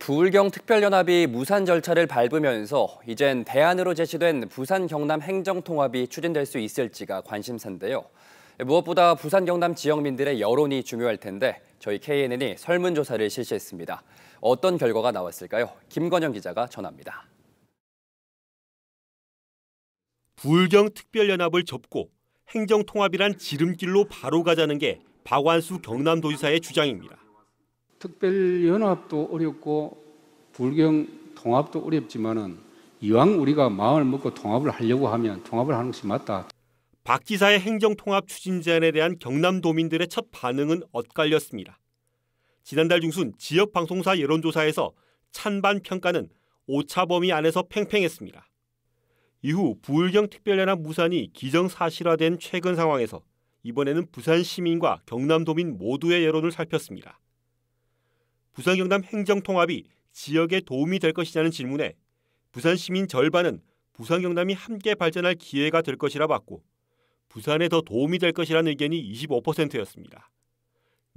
부울경 특별연합이 무산 절차를 밟으면서 이젠 대안으로 제시된 부산 경남 행정 통합이 추진될 수 있을지가 관심사인데요. 무엇보다 부산 경남 지역민들의 여론이 중요할 텐데 저희 KNN이 설문조사를 실시했습니다. 어떤 결과가 나왔을까요? 김건영 기자가 전합니다. 부울경 특별연합을 접고 행정 통합이란 지름길로 바로 가자는 게 박완수 경남도지사의 주장입니다. 특별연합도 어렵고 불경 통합도 어렵지만은 이왕 우리가 마음을 먹고 통합을 하려고 하면 통합을 하는 것이 맞다. 박 지사의 행정통합 추진 제안에 대한 경남도민들의 첫 반응은 엇갈렸습니다. 지난달 중순 지역 방송사 여론조사에서 찬반 평가는 오차 범위 안에서 팽팽했습니다. 이후 부울경 특별연합 무산이 기정사실화된 최근 상황에서 이번에는 부산 시민과 경남도민 모두의 여론을 살폈습니다. 부산 경남 행정 통합이 지역에 도움이 될 것이냐는 질문에 부산 시민 절반은 부산 경남이 함께 발전할 기회가 될 것이라 봤고 부산에 더 도움이 될 것이라는 의견이 25%였습니다.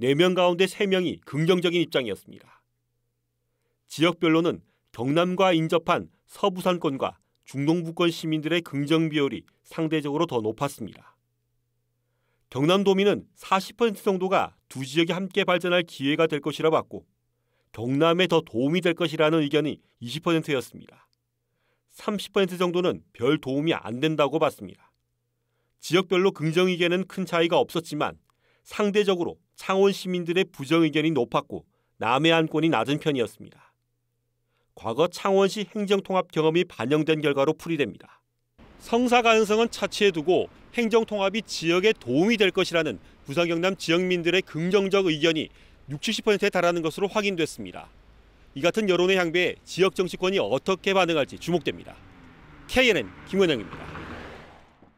4명 가운데 3명이 긍정적인 입장이었습니다. 지역별로는 경남과 인접한 서부산권과 중동부권 시민들의 긍정 비율이 상대적으로 더 높았습니다. 경남도민은 40% 정도가 두 지역이 함께 발전할 기회가 될 것이라 봤고 경남에 더 도움이 될 것이라는 의견이 20%였습니다. 30% 정도는 별 도움이 안 된다고 봤습니다. 지역별로 긍정 의견은 큰 차이가 없었지만 상대적으로 창원 시민들의 부정 의견이 높았고 남해안권이 낮은 편이었습니다. 과거 창원시 행정통합 경험이 반영된 결과로 풀이됩니다. 성사 가능성은 차치해 두고 행정통합이 지역에 도움이 될 것이라는 부산경남 지역민들의 긍정적 의견이 60, 70%에 달하는 것으로 확인됐습니다. 이 같은 여론의 향배에 지역 정치권이 어떻게 반응할지 주목됩니다. KNN 김원영입니다.